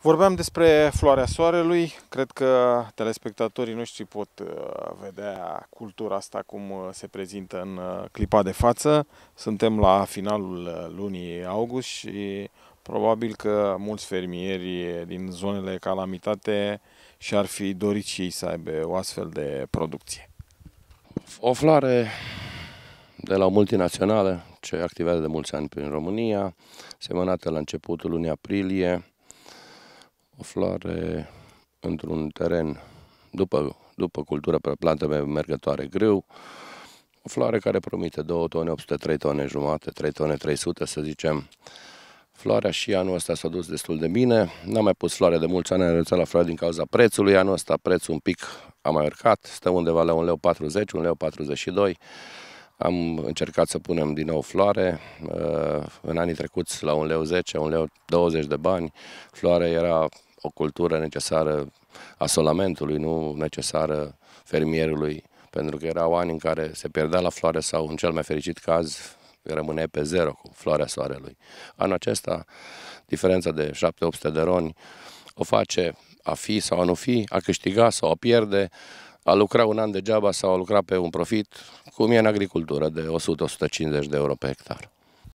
Vorbeam despre floarea soarelui, cred că telespectatorii noștri pot uh, vedea cultura asta cum uh, se prezintă în uh, clipa de față. Suntem la finalul lunii august și probabil că mulți fermieri din zonele calamitate și-ar fi dorit și ei să aibă o astfel de producție. O floare de la o multinațională ce activează de mulți ani prin România, semănată la începutul lunii aprilie, o floare într-un teren după, după cultură pe plantă mergătoare greu, o floare care promite 2 tone, 800, 3 tone jumate, 3 tone, 300 să zicem. Floarea și anul ăsta s-a dus destul de bine. N-am mai pus floare de mulți ani, am la floare din cauza prețului. Anul ăsta prețul un pic a mai urcat, Stăm undeva la un leu 40, un leu 42. Am încercat să punem din nou floare. În anii trecuți la un leu 10, un leu 20 de bani. Floarea era o cultură necesară a solamentului, nu necesară fermierului, pentru că erau ani în care se pierdea la floare sau, în cel mai fericit caz, rămâne pe zero cu floarea soarelui. Anul acesta, diferența de 7-800 de roni o face a fi sau a nu fi, a câștiga sau a pierde, a lucra un an degeaba sau a lucra pe un profit, cum e în agricultură, de 100-150 de euro pe hectar.